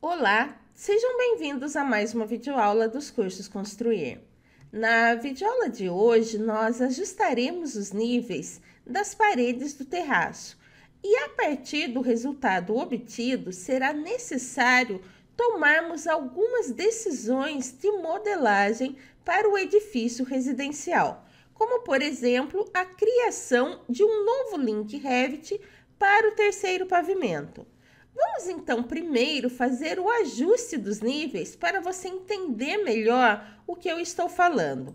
Olá, sejam bem-vindos a mais uma videoaula dos cursos Construir. Na videoaula de hoje, nós ajustaremos os níveis das paredes do terraço e a partir do resultado obtido, será necessário tomarmos algumas decisões de modelagem para o edifício residencial, como por exemplo a criação de um novo link Revit para o terceiro pavimento. Vamos então primeiro fazer o ajuste dos níveis para você entender melhor o que eu estou falando.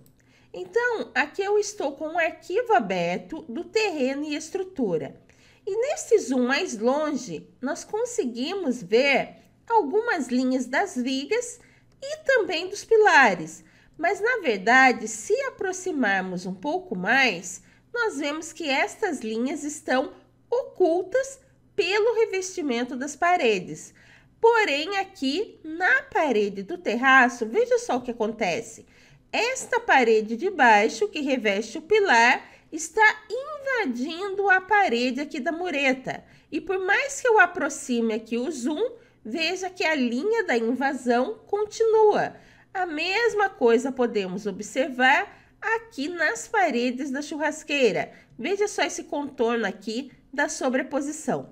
Então, aqui eu estou com o um arquivo aberto do terreno e estrutura. E nesse zoom mais longe, nós conseguimos ver algumas linhas das vigas e também dos pilares. Mas na verdade, se aproximarmos um pouco mais, nós vemos que estas linhas estão ocultas pelo revestimento das paredes. Porém, aqui na parede do terraço, veja só o que acontece. Esta parede de baixo, que reveste o pilar, está invadindo a parede aqui da mureta. E por mais que eu aproxime aqui o zoom, veja que a linha da invasão continua. A mesma coisa podemos observar aqui nas paredes da churrasqueira. Veja só esse contorno aqui da sobreposição.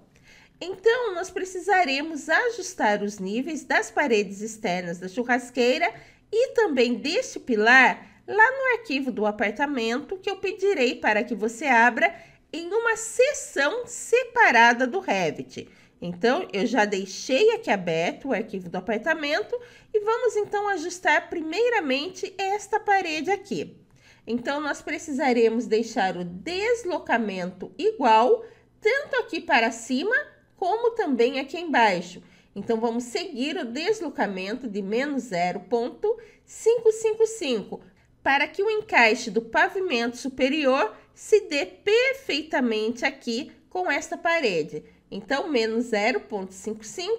Então, nós precisaremos ajustar os níveis das paredes externas da churrasqueira e também deste pilar lá no arquivo do apartamento que eu pedirei para que você abra em uma seção separada do Revit. Então, eu já deixei aqui aberto o arquivo do apartamento e vamos então ajustar primeiramente esta parede aqui. Então, nós precisaremos deixar o deslocamento igual, tanto aqui para cima, como também aqui embaixo. Então, vamos seguir o deslocamento de menos 0,555, para que o encaixe do pavimento superior se dê perfeitamente aqui com esta parede. Então, menos 0,55.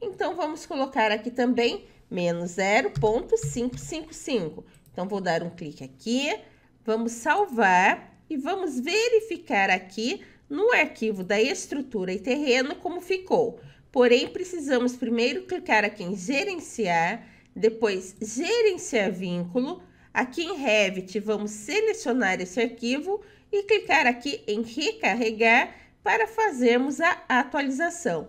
Então, vamos colocar aqui também menos 0,555. Então, vou dar um clique aqui, vamos salvar e vamos verificar aqui no arquivo da estrutura e terreno como ficou. Porém, precisamos primeiro clicar aqui em gerenciar, depois gerenciar vínculo. Aqui em Revit, vamos selecionar esse arquivo e clicar aqui em recarregar para fazermos a atualização.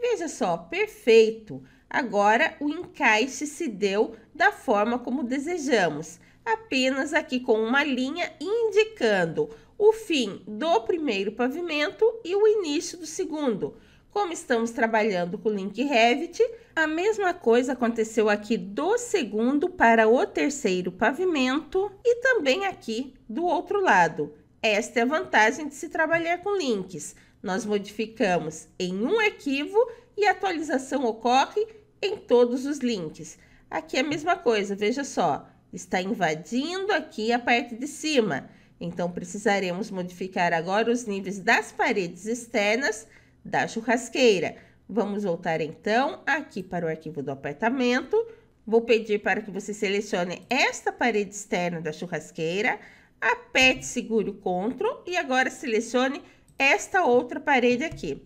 Veja só, perfeito! Agora o encaixe se deu da forma como desejamos, apenas aqui com uma linha indicando o fim do primeiro pavimento e o início do segundo. Como estamos trabalhando com o link Revit, a mesma coisa aconteceu aqui do segundo para o terceiro pavimento e também aqui do outro lado. Esta é a vantagem de se trabalhar com links. Nós modificamos em um arquivo e a atualização ocorre em todos os links. Aqui é a mesma coisa, veja só, está invadindo aqui a parte de cima. Então, precisaremos modificar agora os níveis das paredes externas da churrasqueira. Vamos voltar então aqui para o arquivo do apartamento. Vou pedir para que você selecione esta parede externa da churrasqueira aperte seguro CTRL e agora selecione esta outra parede aqui.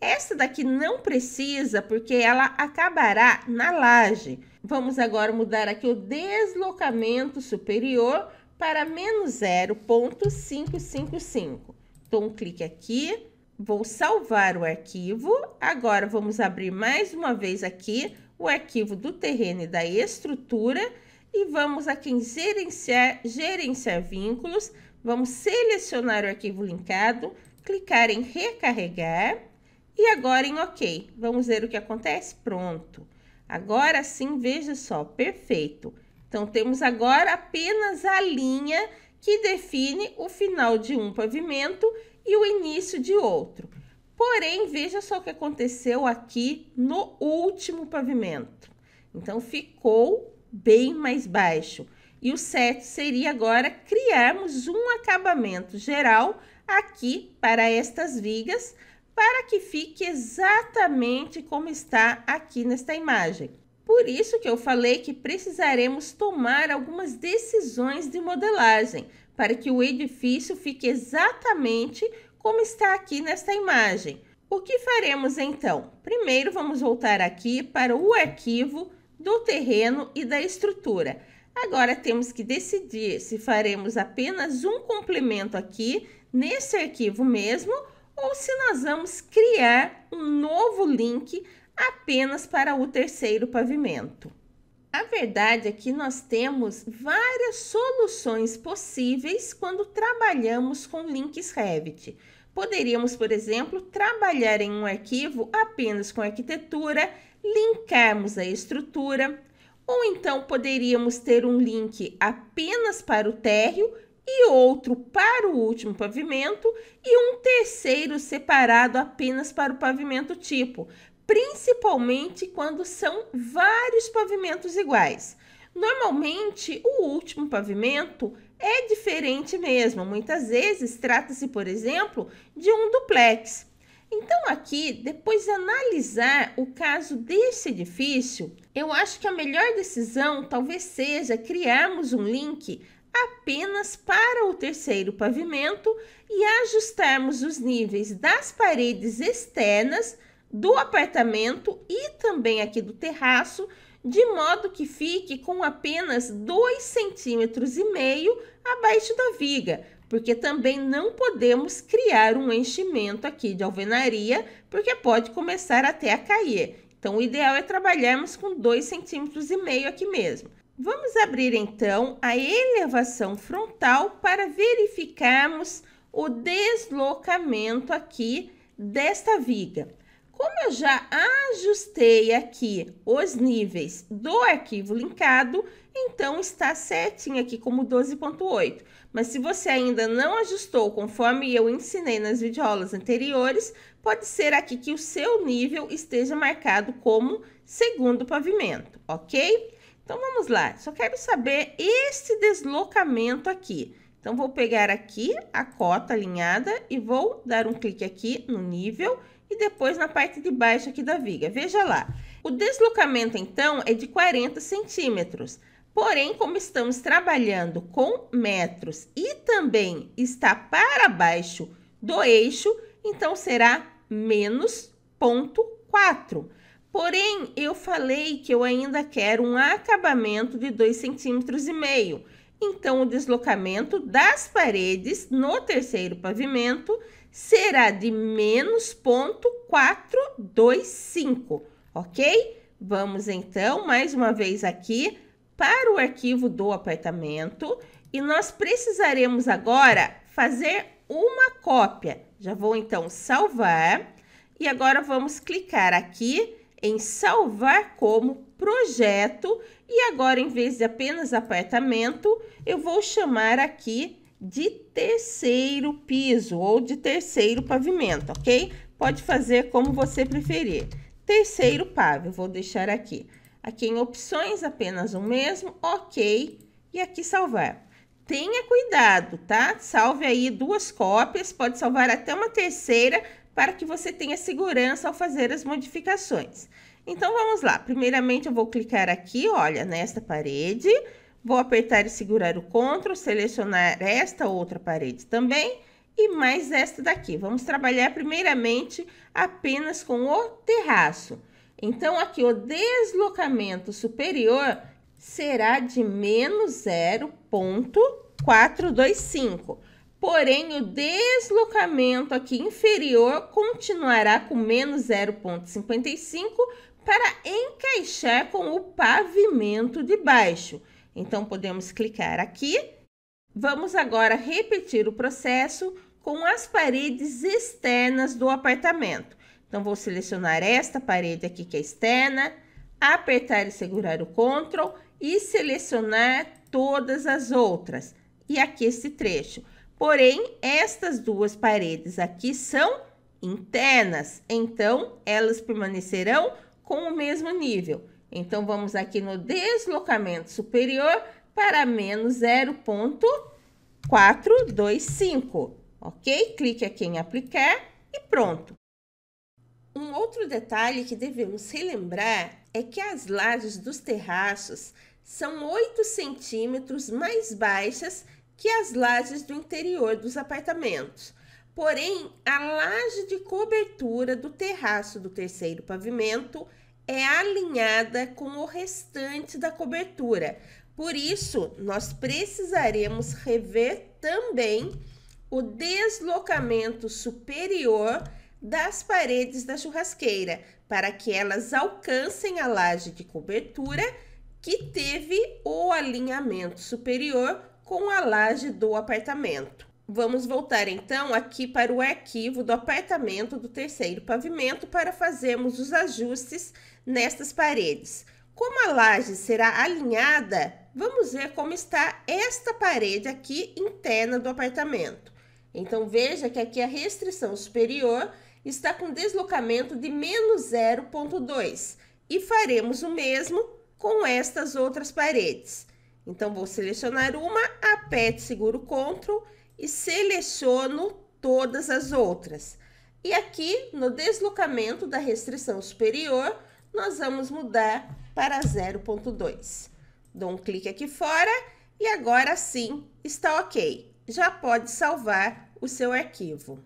Esta daqui não precisa porque ela acabará na laje. Vamos agora mudar aqui o deslocamento superior para menos 0.555. Então, um clique aqui, vou salvar o arquivo. Agora, vamos abrir mais uma vez aqui o arquivo do terreno e da estrutura e vamos aqui em gerenciar, gerenciar vínculos, vamos selecionar o arquivo linkado, clicar em recarregar e agora em OK. Vamos ver o que acontece? Pronto. Agora sim, veja só, perfeito. Então, temos agora apenas a linha que define o final de um pavimento e o início de outro. Porém, veja só o que aconteceu aqui no último pavimento. Então, ficou bem mais baixo. E o certo seria agora criarmos um acabamento geral aqui para estas vigas, para que fique exatamente como está aqui nesta imagem. Por isso que eu falei que precisaremos tomar algumas decisões de modelagem, para que o edifício fique exatamente como está aqui nesta imagem. O que faremos então? Primeiro vamos voltar aqui para o arquivo do terreno e da estrutura. Agora temos que decidir se faremos apenas um complemento aqui nesse arquivo mesmo ou se nós vamos criar um novo link apenas para o terceiro pavimento. A verdade é que nós temos várias soluções possíveis quando trabalhamos com links Revit. Poderíamos, por exemplo, trabalhar em um arquivo apenas com arquitetura linkarmos a estrutura, ou então poderíamos ter um link apenas para o térreo e outro para o último pavimento e um terceiro separado apenas para o pavimento tipo, principalmente quando são vários pavimentos iguais. Normalmente, o último pavimento é diferente mesmo. Muitas vezes trata-se, por exemplo, de um duplex, então, aqui, depois de analisar o caso desse edifício, eu acho que a melhor decisão talvez seja criarmos um link apenas para o terceiro pavimento e ajustarmos os níveis das paredes externas do apartamento e também aqui do terraço, de modo que fique com apenas 2,5 centímetros abaixo da viga, porque também não podemos criar um enchimento aqui de alvenaria, porque pode começar até a cair. Então, o ideal é trabalharmos com 2,5 cm aqui mesmo. Vamos abrir então a elevação frontal para verificarmos o deslocamento aqui desta viga. Como eu já ajustei aqui os níveis do arquivo linkado, então está certinho aqui como 12.8. Mas se você ainda não ajustou conforme eu ensinei nas videoaulas anteriores, pode ser aqui que o seu nível esteja marcado como segundo pavimento, ok? Então vamos lá, só quero saber esse deslocamento aqui. Então vou pegar aqui a cota alinhada e vou dar um clique aqui no nível e depois na parte de baixo aqui da viga. Veja lá, o deslocamento então é de 40 centímetros. Porém, como estamos trabalhando com metros e também está para baixo do eixo, então será menos 0,4. Porém, eu falei que eu ainda quero um acabamento de 2,5 centímetros. Então, o deslocamento das paredes no terceiro pavimento será de menos ponto 425, ok? Vamos então mais uma vez aqui para o arquivo do apartamento e nós precisaremos agora fazer uma cópia. Já vou então salvar e agora vamos clicar aqui em salvar como projeto e agora em vez de apenas apartamento, eu vou chamar aqui de terceiro piso ou de terceiro pavimento, ok? Pode fazer como você preferir. Terceiro pave, vou deixar aqui. Aqui em opções, apenas o mesmo, ok. E aqui salvar. Tenha cuidado, tá? Salve aí duas cópias, pode salvar até uma terceira para que você tenha segurança ao fazer as modificações. Então, vamos lá. Primeiramente, eu vou clicar aqui, olha, nesta parede. Vou apertar e segurar o CTRL, selecionar esta outra parede também e mais esta daqui. Vamos trabalhar primeiramente apenas com o terraço. Então, aqui o deslocamento superior será de menos 0,425. Porém, o deslocamento aqui inferior continuará com menos 0,55 para encaixar com o pavimento de baixo. Então, podemos clicar aqui. Vamos agora repetir o processo com as paredes externas do apartamento. Então, vou selecionar esta parede aqui que é externa, apertar e segurar o CTRL e selecionar todas as outras. E aqui este trecho. Porém, estas duas paredes aqui são internas, então elas permanecerão com o mesmo nível. Então, vamos aqui no deslocamento superior para menos 0,425, ok? Clique aqui em aplicar e pronto. Um outro detalhe que devemos relembrar é que as lajes dos terraços são 8 centímetros mais baixas que as lajes do interior dos apartamentos. Porém, a laje de cobertura do terraço do terceiro pavimento é alinhada com o restante da cobertura. Por isso, nós precisaremos rever também o deslocamento superior das paredes da churrasqueira para que elas alcancem a laje de cobertura que teve o alinhamento superior com a laje do apartamento. Vamos voltar então aqui para o arquivo do apartamento do terceiro pavimento para fazermos os ajustes nestas paredes. Como a laje será alinhada, vamos ver como está esta parede aqui interna do apartamento. Então veja que aqui a restrição superior está com deslocamento de menos 0,2 e faremos o mesmo com estas outras paredes. Então vou selecionar uma, aperto seguro CTRL e seleciono todas as outras. E aqui no deslocamento da restrição superior, nós vamos mudar para 0.2. Dou um clique aqui fora e agora sim está ok. Já pode salvar o seu arquivo.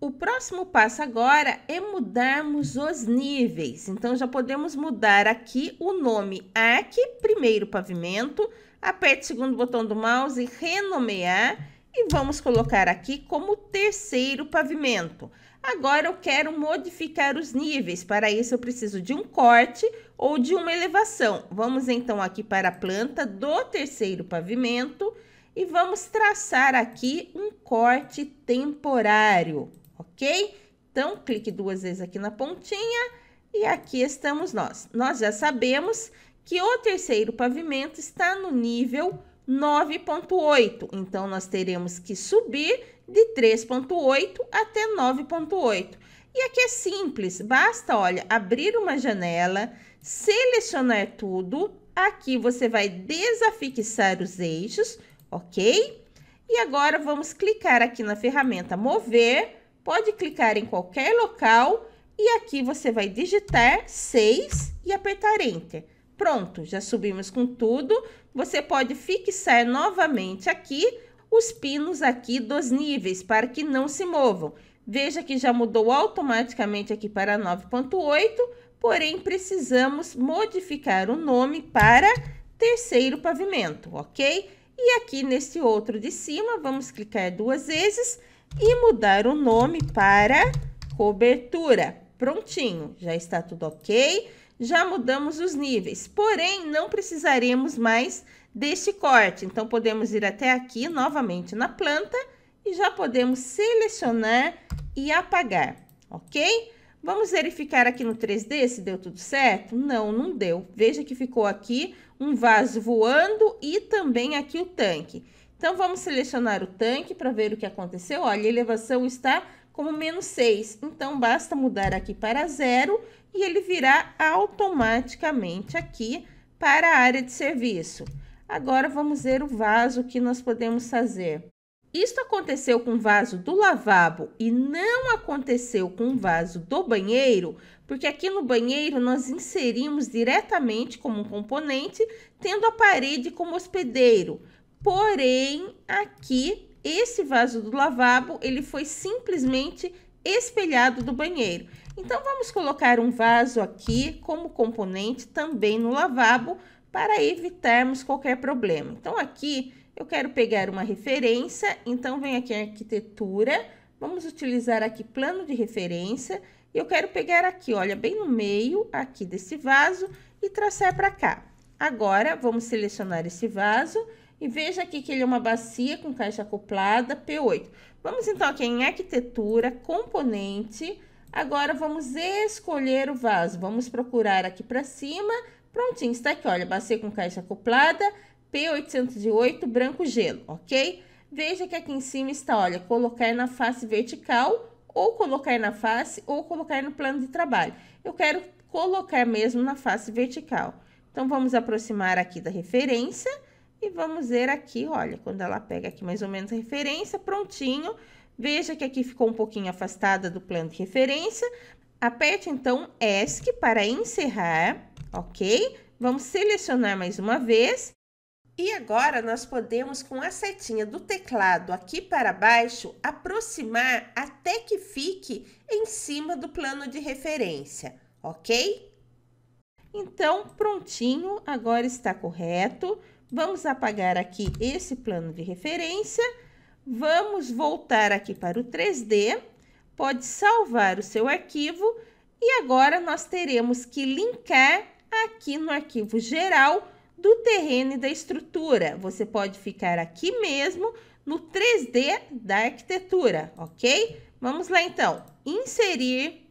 O próximo passo agora é mudarmos os níveis. Então, já podemos mudar aqui o nome ARC, primeiro pavimento. Aperte o segundo botão do mouse e renomear e vamos colocar aqui como terceiro pavimento. Agora eu quero modificar os níveis, para isso eu preciso de um corte ou de uma elevação. Vamos então aqui para a planta do terceiro pavimento e vamos traçar aqui um corte temporário, ok? Então, clique duas vezes aqui na pontinha e aqui estamos nós. Nós já sabemos que o terceiro pavimento está no nível 9,8. Então, nós teremos que subir de 3,8 até 9,8. E aqui é simples, basta, olha, abrir uma janela, selecionar tudo. Aqui você vai desafixar os eixos, ok? E agora vamos clicar aqui na ferramenta mover, pode clicar em qualquer local e aqui você vai digitar 6 e apertar enter. Pronto, já subimos com tudo. Você pode fixar novamente aqui os pinos aqui dos níveis para que não se movam. Veja que já mudou automaticamente aqui para 9.8, porém precisamos modificar o nome para terceiro pavimento, ok? E aqui neste outro de cima, vamos clicar duas vezes e mudar o nome para cobertura. Prontinho, já está tudo ok já mudamos os níveis, porém não precisaremos mais deste corte. Então, podemos ir até aqui novamente na planta e já podemos selecionar e apagar, ok? Vamos verificar aqui no 3D se deu tudo certo? Não, não deu. Veja que ficou aqui um vaso voando e também aqui o tanque. Então, vamos selecionar o tanque para ver o que aconteceu. Olha, a elevação está como menos 6. Então, basta mudar aqui para zero e ele virá automaticamente aqui para a área de serviço. Agora, vamos ver o vaso que nós podemos fazer. Isto aconteceu com o vaso do lavabo e não aconteceu com o vaso do banheiro, porque aqui no banheiro nós inserimos diretamente como um componente, tendo a parede como hospedeiro. Porém, aqui esse vaso do lavabo ele foi simplesmente espelhado do banheiro. Então vamos colocar um vaso aqui como componente também no lavabo para evitarmos qualquer problema. Então aqui eu quero pegar uma referência, então vem aqui em arquitetura, vamos utilizar aqui plano de referência e eu quero pegar aqui, olha, bem no meio aqui desse vaso e traçar para cá. Agora vamos selecionar esse vaso e veja aqui que ele é uma bacia com caixa acoplada P8. Vamos então aqui em arquitetura, componente. Agora vamos escolher o vaso. Vamos procurar aqui para cima. Prontinho, está aqui, olha, bacia com caixa acoplada, P808, branco gelo, ok? Veja que aqui em cima está, olha, colocar na face vertical ou colocar na face ou colocar no plano de trabalho. Eu quero colocar mesmo na face vertical. Então, vamos aproximar aqui da referência e vamos ver aqui, olha, quando ela pega aqui mais ou menos a referência, prontinho. Veja que aqui ficou um pouquinho afastada do plano de referência. Aperte, então, ESC para encerrar, ok? Vamos selecionar mais uma vez. E agora nós podemos, com a setinha do teclado aqui para baixo, aproximar até que fique em cima do plano de referência, ok? Então, prontinho, agora está correto. Vamos apagar aqui esse plano de referência. Vamos voltar aqui para o 3D. Pode salvar o seu arquivo. E agora nós teremos que linkar aqui no arquivo geral do terreno e da estrutura. Você pode ficar aqui mesmo no 3D da arquitetura, ok? Vamos lá então, inserir,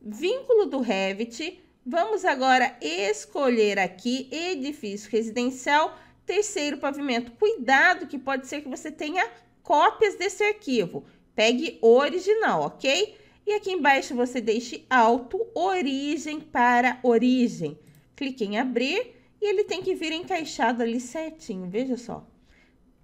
vínculo do Revit, vamos agora escolher aqui edifício residencial Terceiro pavimento, cuidado que pode ser que você tenha cópias desse arquivo. Pegue original, ok? E aqui embaixo você deixe alto, origem para origem. Clique em abrir e ele tem que vir encaixado ali certinho, veja só.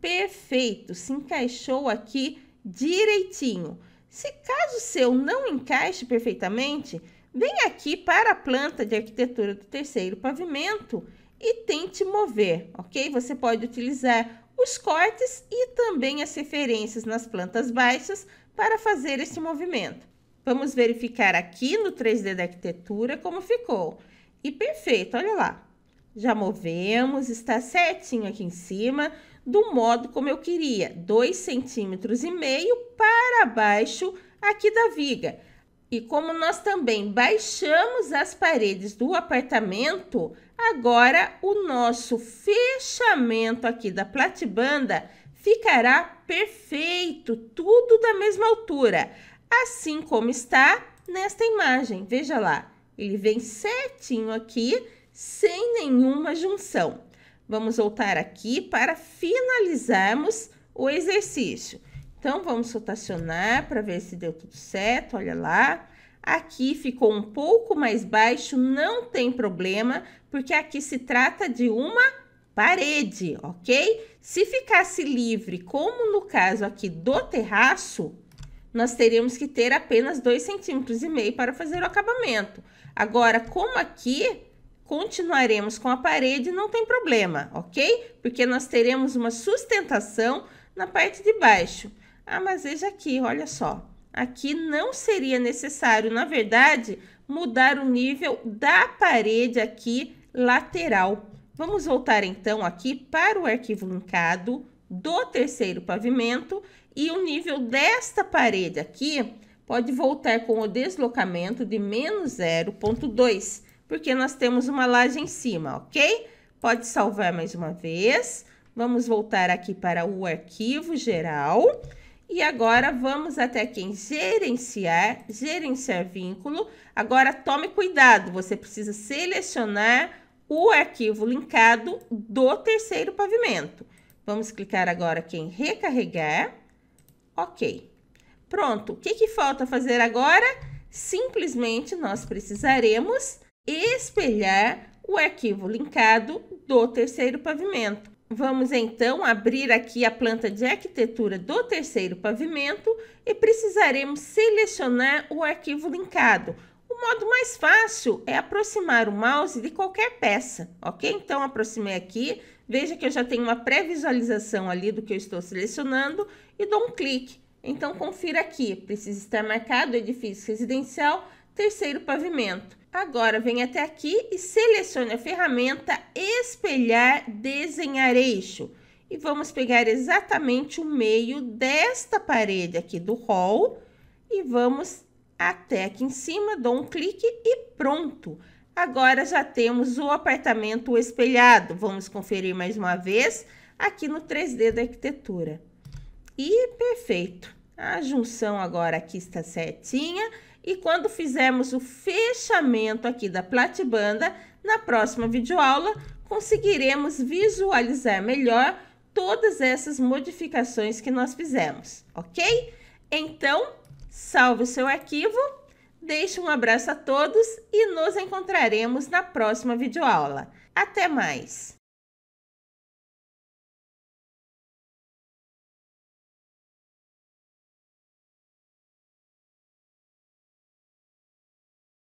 Perfeito, se encaixou aqui direitinho. Se caso seu não encaixe perfeitamente, vem aqui para a planta de arquitetura do terceiro pavimento e tente mover, ok? Você pode utilizar os cortes e também as referências nas plantas baixas para fazer esse movimento. Vamos verificar aqui no 3D da arquitetura como ficou. E perfeito, olha lá. Já movemos, está certinho aqui em cima, do modo como eu queria, 2 centímetros e meio para baixo aqui da viga. E como nós também baixamos as paredes do apartamento, Agora, o nosso fechamento aqui da platibanda ficará perfeito, tudo da mesma altura, assim como está nesta imagem. Veja lá, ele vem certinho aqui, sem nenhuma junção. Vamos voltar aqui para finalizarmos o exercício. Então, vamos rotacionar para ver se deu tudo certo, olha lá. Aqui ficou um pouco mais baixo, não tem problema, porque aqui se trata de uma parede, ok? Se ficasse livre, como no caso aqui do terraço, nós teríamos que ter apenas 2,5 centímetros e meio para fazer o acabamento. Agora, como aqui, continuaremos com a parede, não tem problema, ok? Porque nós teremos uma sustentação na parte de baixo. Ah, mas veja aqui, olha só. Aqui não seria necessário, na verdade, mudar o nível da parede aqui lateral. Vamos voltar então aqui para o arquivo linkado do terceiro pavimento e o nível desta parede aqui pode voltar com o deslocamento de menos 0.2, porque nós temos uma laje em cima, ok? Pode salvar mais uma vez. Vamos voltar aqui para o arquivo geral e agora vamos até aqui em gerenciar, gerenciar vínculo. Agora tome cuidado, você precisa selecionar o arquivo linkado do terceiro pavimento. Vamos clicar agora aqui em recarregar. Ok. Pronto, o que, que falta fazer agora? Simplesmente nós precisaremos espelhar o arquivo linkado do terceiro pavimento. Vamos então abrir aqui a planta de arquitetura do terceiro pavimento e precisaremos selecionar o arquivo linkado. O modo mais fácil é aproximar o mouse de qualquer peça, ok? Então, aproximei aqui, veja que eu já tenho uma pré-visualização ali do que eu estou selecionando e dou um clique. Então, confira aqui, precisa estar marcado edifício residencial, terceiro pavimento. Agora, vem até aqui e selecione a ferramenta Espelhar Desenhar Eixo. E vamos pegar exatamente o meio desta parede aqui do hall e vamos até aqui em cima, dou um clique e pronto. Agora já temos o apartamento espelhado. Vamos conferir mais uma vez aqui no 3D da arquitetura. E perfeito. A junção agora aqui está certinha e quando fizermos o fechamento aqui da platibanda, na próxima videoaula, conseguiremos visualizar melhor todas essas modificações que nós fizemos, ok? Então, salve o seu arquivo, deixe um abraço a todos e nos encontraremos na próxima videoaula. Até mais!